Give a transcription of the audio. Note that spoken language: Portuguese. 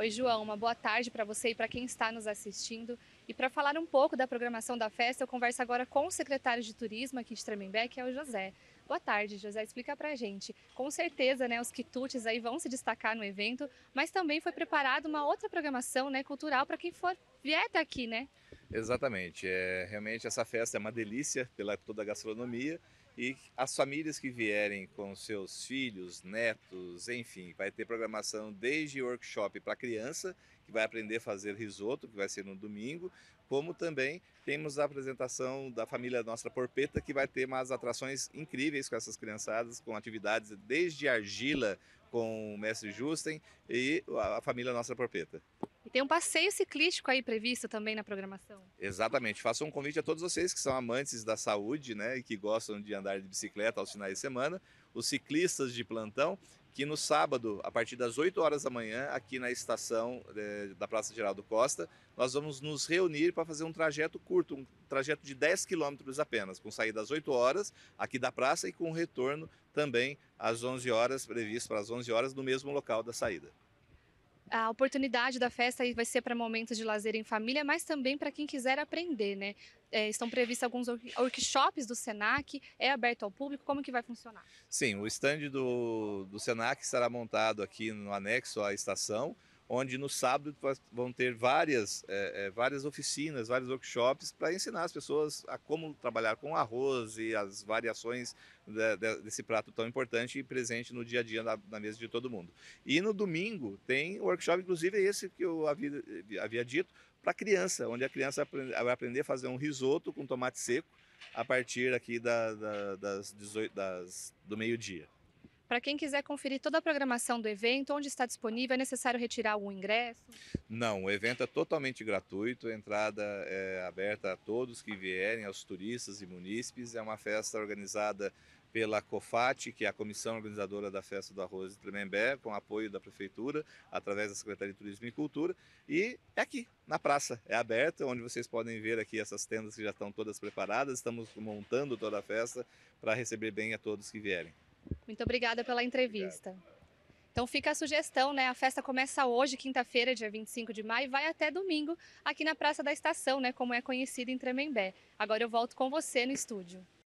Oi, João, uma boa tarde para você e para quem está nos assistindo. E para falar um pouco da programação da festa, eu converso agora com o secretário de Turismo aqui de Tremembé, que é o José. Boa tarde, José. Explica para a gente. Com certeza, né, os quitutes aí vão se destacar no evento, mas também foi preparada uma outra programação, né, cultural para quem for vier até aqui, né? Exatamente. É, realmente essa festa é uma delícia pela toda a gastronomia e as famílias que vierem com seus filhos, netos, enfim, vai ter programação desde workshop para criança, que vai aprender a fazer risoto, que vai ser no domingo, como também temos a apresentação da família Nossa Porpeta, que vai ter umas atrações incríveis com essas criançadas, com atividades desde argila com o mestre Justin e a família Nossa Porpeta tem um passeio ciclístico aí previsto também na programação. Exatamente. Faço um convite a todos vocês que são amantes da saúde, né, e que gostam de andar de bicicleta aos finais de semana, os ciclistas de plantão, que no sábado, a partir das 8 horas da manhã, aqui na estação é, da Praça Geraldo Costa, nós vamos nos reunir para fazer um trajeto curto, um trajeto de 10 quilômetros apenas, com saída às 8 horas aqui da praça e com retorno também às 11 horas, previsto para as 11 horas, no mesmo local da saída a oportunidade da festa vai ser para momentos de lazer em família, mas também para quem quiser aprender, né? É, estão previstos alguns workshops do Senac, é aberto ao público, como que vai funcionar? Sim, o stand do, do Senac estará montado aqui no anexo à estação, onde no sábado vão ter várias, é, é, várias oficinas, vários workshops para ensinar as pessoas a como trabalhar com arroz e as variações de, de, desse prato tão importante e presente no dia a dia na, na, mesa de todo mundo. E no domingo tem workshop, inclusive é esse que eu havia, havia dito, para criança, onde a criança vai aprender a fazer um risoto com tomate seco a partir aqui da, da, das 18, das, do meio-dia. Para quem quiser conferir toda a programação do evento, onde está disponível, é necessário retirar algum ingresso? Não, o evento é totalmente gratuito, a entrada é aberta a todos que vierem, aos turistas e munícipes. É uma festa organizada pela COFAT, que é a comissão organizadora da Festa do Arroz de Tremembé, com apoio da Prefeitura, através da Secretaria de Turismo e Cultura, e é aqui, na praça, é aberta, onde vocês podem ver aqui essas tendas que já estão todas preparadas, estamos montando toda a festa para receber bem a todos que vierem. Muito obrigada pela entrevista. Obrigado. Então fica a sugestão, né? A festa começa hoje, quinta-feira, dia 25 de maio, e vai até domingo, aqui na Praça da Estação, né? Como é conhecida em Tremembé. Agora eu volto com você no estúdio.